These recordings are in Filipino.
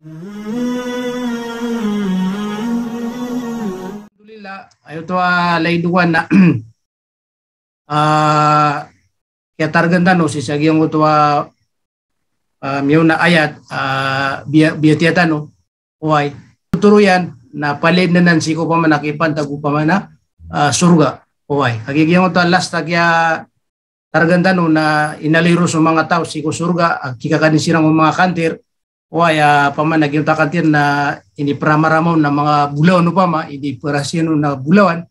Alhamdulillah, ayo to ah, laiduan na uh, kaya targanda no si sagyang utwa uh, ah, miyaw na ayat uh, biya, biya tiyata no huway tuturuyan na palib na nansi ko pamanakipan tagu pamana uh, surga huway kagigyang utwa last kaya targanda no na inaliro sa mga tao si ko surga kikakanin silang mga kantir Why, uh, ah, paman, yung takantin na ini inipramaramon na mga bulawan upama, pama, iniparasyon na bulawan,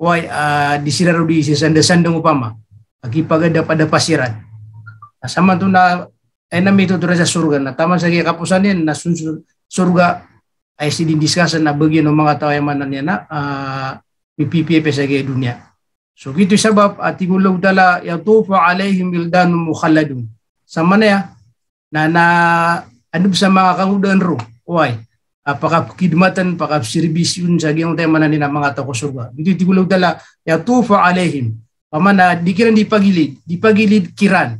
why, uh, di sila rin di sisandasandong upama, agipagada pada pasiran. Sama to na, ay nami ito sa surga, na tama sa kikapusan yan, na surga ay sinidiscuss na bagyan ng mga tao yung manan na uh, ah, PPP sa kaya dunya. So gito sabab at tingulog dala yatufa alayhim wildanum mukhaladun. Sa manaya na na adub ano sa mga kangudan ro. Why? Uh, pakapkidmatan, pakapsirbisyon sa gayong tayo mananin ang mga takosuga. Dito tigulaw dala, tufa alehim. Pamana, di kiran di pagilid, di pagilid kiran.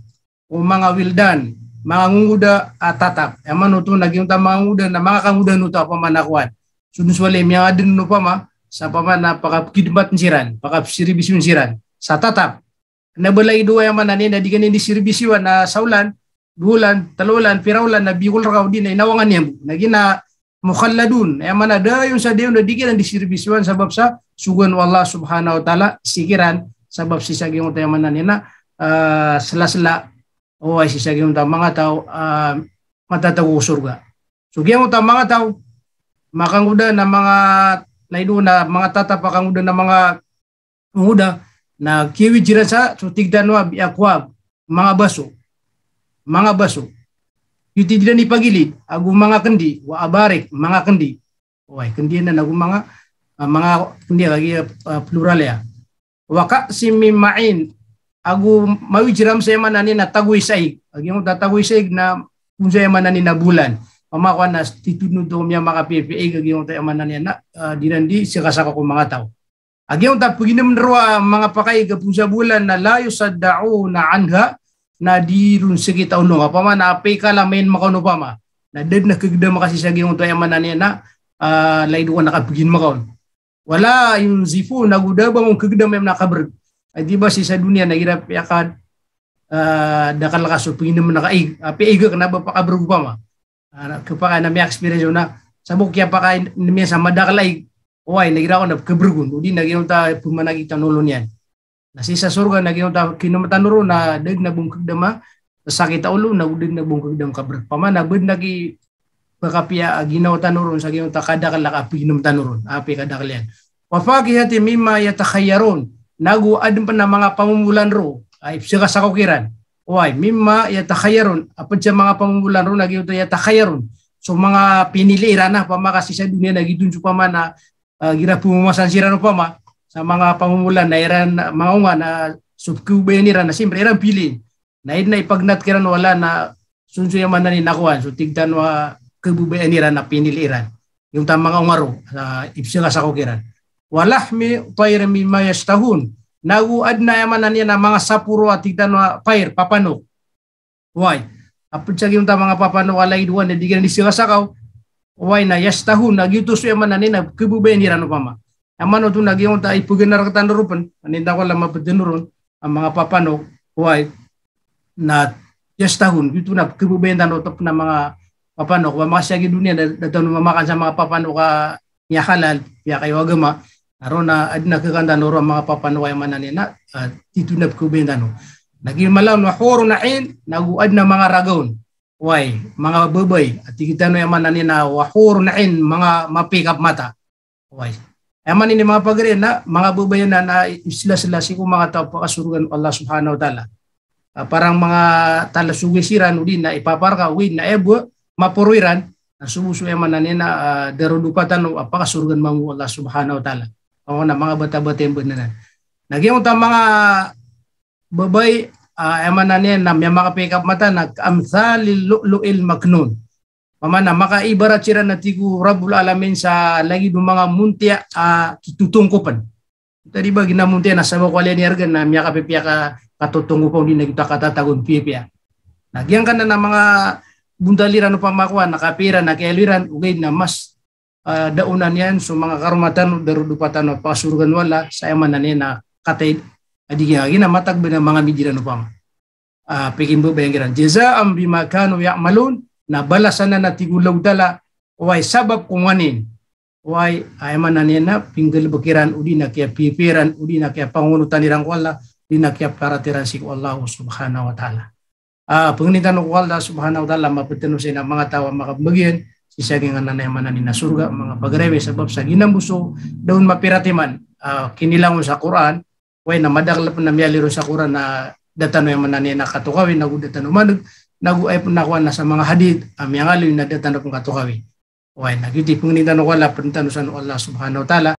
O mga wildan, mga nguda at tatap. Yaman ito, naging ta mga nguda na mga kangudan ito pamanakuan. Sunuswalim, yung adin no pa ma, sa pamana, pakapkidmat siran, pakapsirbisyon siran. Sa tatap, nabalay doa yaman nanin, na di kanin di sirbisyon na saulan, bulan talulan piraulan na bigol raw din ay niya na gina mukhalladun ay man ada yung sa dayon na dikiran distribution sabab sa sugan wallah subhanahu wa taala sikiran sabab si unta tayo man nina uh, ah, sela-sela o ay si sagyong ta mga tao uh, matatago surga sugyong unta mga tao ah, makanguda na mga naido na mga tatapakanguda na mga muda na kiwi jiran sa tutigdan biakwab mga baso mga baso. Yuti dila ni pagili, agu mga kendi, wa abarek, mga kendi. Oy, kendi na nagu mga uh, mga kendi lagi uh, plural ya. Waka simimain, agu mawijiram sa man ani na tagoy saig. Agi mo tatagoy saig na kung sa man ani na bulan. Pamakuan na tituno do miya maka PPA agi mo tayo man ani na uh, ah, dinandi sikasaka ko mga tao. Agi mo ta puginim mga pakai gapun bulan na layo sa dao na anha nadi runsegi taunung apama na main ka lamain makaunupama na dead na kagda makasisagi yung tuya manani na lain dua ka nakapigin makan wala yung zifu naguda ba mong kagda may nakabrag ay di ba si sa dunia nagirap yakad uh, dakal ka so pingin naman nakaig api iga ka na ba pakabrag pa ma uh, kapaka na may experience na sabok kya pa ka namiya sa madakalaig Uway, nagira ko na Udi nagira yan. Nasisa surga na kinumatanuro na dag na bungkag dama sakit ulo na udig na bungkag dam kabrak paman abud nagi kakapia ah, ginaw tanuron sa ginaw takada kalaka pinom tanuron api kada kadaklian. Wafakihati mimma yatakhayyarun naguad pa na mga pamumulan ro ay sika sa kukiran. Why? Mimma yatakhayyarun apad sa mga pamumulan ro nagi uta yatakhayyarun. So mga pinili irana pa makasi sa dunia nagidun sa pamana uh, girapumasan sira no pama sa mga pamumulan na iran mga nga na subkubayan iran na siyempre iran pili na na ipagnat kiran wala na sunso yaman ni nakuan so tigdan wa kububayan iran na pinili iran yung tamang umaro sa uh, ipsila sa kukiran walahmi mi min mayastahun naguad na yaman na niya na mga sapuro at tigdan wa pair papanok why apud sa yung tamang papanok alay duwan na di ganun sila sa kaw why na yastahun nagyutos yaman na nina kububayan iran upama amano tu nagiyong ta ipuginar ka tanurupan aninda ko lang mapadunuron ang mga papano huwag na yastahon dito na kibubenta no top na mga papano kung mga siyagi dunia dato mamakan sa mga papano ka niyakalal ya kayo agama Aro na adna kaganda no mga papano kay mananin na at dito na kibubenta no naging malaw na horo na in naguad na mga ragaon Why? mga babay at kita no yaman na wahor na in mga mapikap mata Why? Eman ini mga na mga bubayanan na na sila sila siko mga tao pakasurugan Allah Subhanahu wa taala. Uh, parang mga talasuwisiran uli na ipaparka uli na ebo mapuruiran na sumusu yaman na nina uh, ah, darudukatan o apakasurugan mamu Allah Subhanahu wa taala. Ako na mga bata-bata yung bunanan. Nagyang ta mga babay uh, ah, yaman na nina na may mga pick up mata nag amthalil lu'lu'il maknun mamana makaiba ra sira na tiku Rabbul Alamin sa lagi ng mga muntia uh, ah, tutungkupan. Tadi ba ginamuntia na sama kwalian ni Argan na miya kapipia ka katutungkupan din na nagtakatatagon pipia. Nagyan ka na ng mga bundaliran upang makuha, nakapiran, nakialiran, ugay na mas uh, daunan yan so mga karumatan darudupatan o pasurgan wala sa eman na niya na katay adi nga ginamatag ba ng mga midiran upang uh, ah, pikin ba yung giran. Jazaam bima kanu ya'malun na balasan na natigulaw dala way sabab kumanin way ay man na pinggil bakiran udi na kaya pipiran udi na kaya pangunutan ni rang wala di na kaya paratiran si Allah subhanahu wa ta'ala ah panginitan ng Allah subhanahu wa ta'ala mapitino sa ina mga tawa makabagyan si sa nga nanay manan na surga mga pagrebe sabab sa ginambuso daun mapiratiman uh, ah, kinilangon sa Quran way na madaglap na miyaliro sa Quran na datano yung mananay na katukawin na gudatano manag nagu ay nakuha na sa mga hadid ami alin na datan kong katukawi. Why na gyud pung nindan ko Allah printan sa Allah subhanahu wa taala